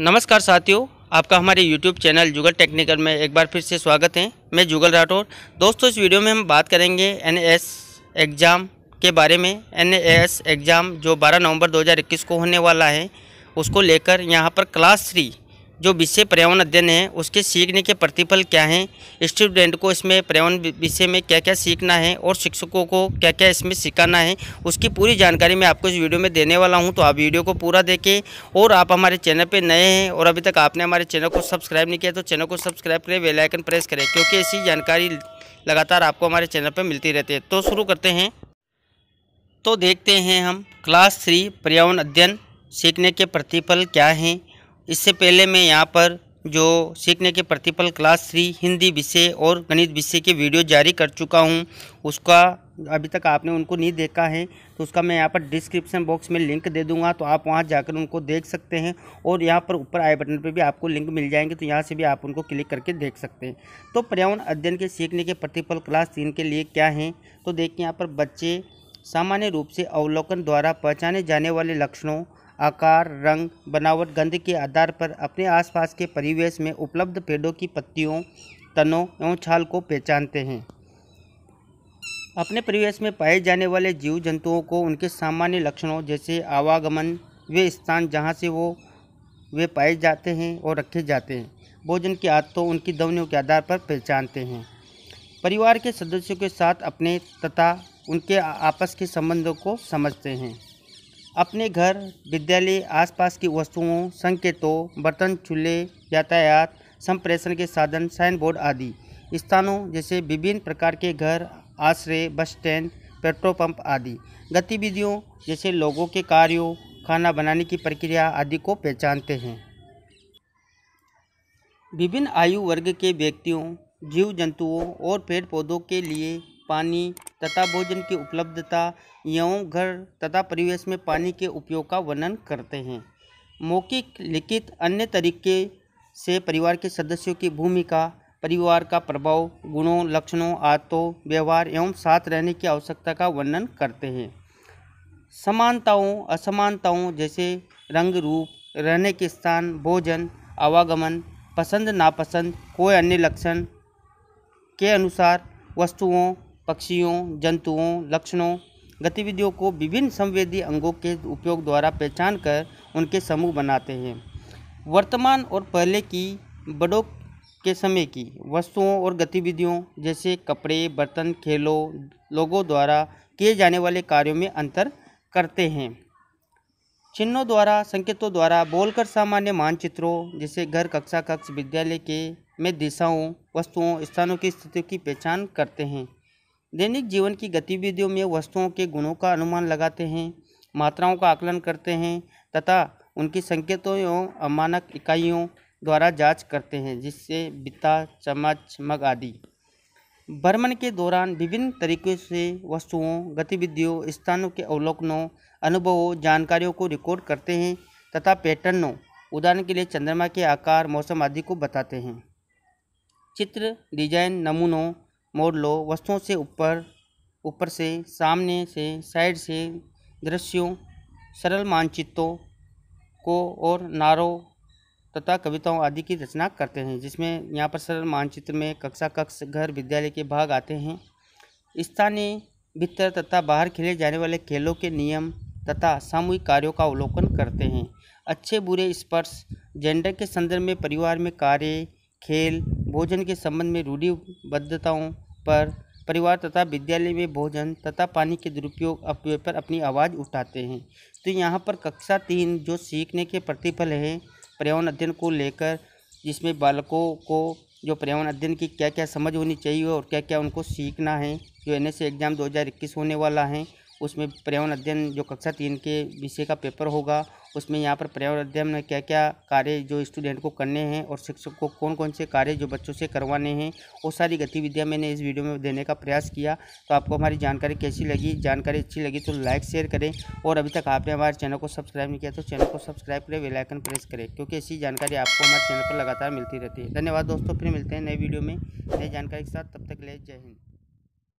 नमस्कार साथियों आपका हमारे YouTube चैनल जुगल टेक्निकल में एक बार फिर से स्वागत है मैं जुगल राठौर दोस्तों इस वीडियो में हम बात करेंगे एन एग्ज़ाम के बारे में एन एग्ज़ाम जो 12 नवंबर 2021 को होने वाला है उसको लेकर यहाँ पर क्लास थ्री जो विषय पर्यावरण अध्ययन है उसके सीखने के प्रतिफल क्या हैं स्टूडेंट को इसमें पर्यावरण विषय में क्या क्या सीखना है और शिक्षकों को क्या क्या इसमें सिखाना है उसकी पूरी जानकारी मैं आपको इस वीडियो में देने वाला हूं तो आप वीडियो को पूरा देखें और आप हमारे चैनल पर नए हैं और अभी तक आपने हमारे चैनल को सब्सक्राइब नहीं किया तो चैनल को सब्सक्राइब करें बेलाइकन प्रेस करें क्योंकि ऐसी जानकारी लगातार आपको हमारे चैनल पर मिलती रहती है तो शुरू करते हैं तो देखते हैं हम क्लास थ्री पर्यावरण अध्ययन सीखने के प्रतिफल क्या हैं इससे पहले मैं यहाँ पर जो सीखने के प्रतिफल क्लास थ्री हिंदी विषय और गणित विषय के वीडियो जारी कर चुका हूँ उसका अभी तक आपने उनको नहीं देखा है तो उसका मैं यहाँ पर डिस्क्रिप्शन बॉक्स में लिंक दे दूंगा तो आप वहाँ जाकर उनको देख सकते हैं और यहाँ पर ऊपर आई बटन पर भी आपको लिंक मिल जाएंगे तो यहाँ से भी आप उनको क्लिक करके देख सकते हैं तो पर्यावरण अध्ययन के सीखने के प्रतिफल क्लास तीन के लिए क्या हैं तो देखिए यहाँ पर बच्चे सामान्य रूप से अवलोकन द्वारा पहचाने जाने वाले लक्षणों आकार रंग बनावट गंध के आधार पर अपने आसपास के परिवेश में उपलब्ध पेड़ों की पत्तियों तनों एवं छाल को पहचानते हैं अपने परिवेश में पाए जाने वाले जीव जंतुओं को उनके सामान्य लक्षणों जैसे आवागमन वे स्थान जहाँ से वो वे पाए जाते हैं और रखे जाते हैं भोजन की आदतों उनकी ध्वनियों के आधार पर पहचानते हैं परिवार के सदस्यों के साथ अपने तथा उनके आपस के संबंधों को समझते हैं अपने घर विद्यालय आसपास की वस्तुओं संकेतों बर्तन चूल्हे यातायात संप्रेषण के साधन साइन बोर्ड आदि स्थानों जैसे विभिन्न प्रकार के घर आश्रय बस स्टैंड पेट्रोल पंप आदि गतिविधियों जैसे लोगों के कार्यों खाना बनाने की प्रक्रिया आदि को पहचानते हैं विभिन्न आयु वर्ग के व्यक्तियों जीव जंतुओं और पेड़ पौधों के लिए पानी तथा भोजन की उपलब्धता एवं घर तथा परिवेश में पानी के उपयोग का वर्णन करते हैं मौखिक लिखित अन्य तरीके से परिवार के सदस्यों की भूमिका परिवार का प्रभाव गुणों लक्षणों आदतों व्यवहार एवं साथ रहने की आवश्यकता का वर्णन करते हैं समानताओं असमानताओं जैसे रंग रूप रहने के स्थान भोजन आवागमन पसंद नापसंद कोई अन्य लक्षण के अनुसार वस्तुओं पक्षियों जंतुओं लक्षणों गतिविधियों को विभिन्न संवेदी अंगों के उपयोग द्वारा पहचान कर उनके समूह बनाते हैं वर्तमान और पहले की बड़ों के समय की वस्तुओं और गतिविधियों जैसे कपड़े बर्तन खेलों लोगों द्वारा किए जाने वाले कार्यों में अंतर करते हैं चिन्हों द्वारा संकेतों द्वारा बोलकर सामान्य मानचित्रों जैसे घर कक्षा कक्ष विद्यालय के में दिशाओं वस्तुओं स्थानों की स्थितियों की पहचान करते हैं दैनिक जीवन की गतिविधियों में वस्तुओं के गुणों का अनुमान लगाते हैं मात्राओं का आकलन करते हैं तथा उनकी संकेतों एवं अमानक इकाइयों द्वारा जांच करते हैं जिससे बिता चम्मच मग आदि भ्रमण के दौरान विभिन्न तरीकों से वस्तुओं गतिविधियों स्थानों के अवलोकनों अनुभवों जानकारियों को रिकॉर्ड करते हैं तथा पैटर्नों उदाहरण के लिए चंद्रमा के आकार मौसम आदि को बताते हैं चित्र डिजाइन नमूनों मोड़ लो वस्तुओं से ऊपर ऊपर से सामने से साइड से दृश्यों सरल मानचित्रों को और नारों तथा कविताओं आदि की रचना करते हैं जिसमें यहाँ पर सरल मानचित्र में कक्षा कक्ष घर विद्यालय के भाग आते हैं स्थानीय भीतर तथा बाहर खेले जाने वाले खेलों के नियम तथा सामूहिक कार्यों का अवलोकन करते हैं अच्छे बुरे स्पर्श जेंडर के संदर्भ में परिवार में कार्य खेल भोजन के संबंध में रूढ़िबद्धताओं पर परिवार तथा विद्यालय में भोजन तथा पानी के दुरुपयोग अपव्यय पर अपनी आवाज़ उठाते हैं तो यहाँ पर कक्षा तीन जो सीखने के प्रतिफल है पर्यावरण अध्ययन को लेकर जिसमें बालकों को जो पर्यावरण अध्ययन की क्या क्या समझ होनी चाहिए और क्या क्या उनको सीखना है जो एन एग्ज़ाम दो होने वाला है उसमें पर्यावरण अध्ययन जो कक्षा तीन के विषय का पेपर होगा उसमें यहाँ पर पर्यावरण अध्ययन में क्या क्या कार्य जो स्टूडेंट को करने हैं और शिक्षक को कौन कौन से कार्य जो बच्चों से करवाने हैं वो सारी गतिविधियाँ मैंने इस वीडियो में देने का प्रयास किया तो आपको हमारी जानकारी कैसी लगी जानकारी अच्छी लगी तो लाइक शेयर करें और अभी तक आपने हमारे चैनल को सब्सक्राइब नहीं किया तो चैनल को सब्सक्राइब करें वेलाइकन प्रेस करें क्योंकि ऐसी जानकारी आपको हमारे चैनल पर लगातार मिलती रहती है धन्यवाद दोस्तों फिर मिलते हैं नए वीडियो में नई जानकारी के साथ तब तक ले जय हिंद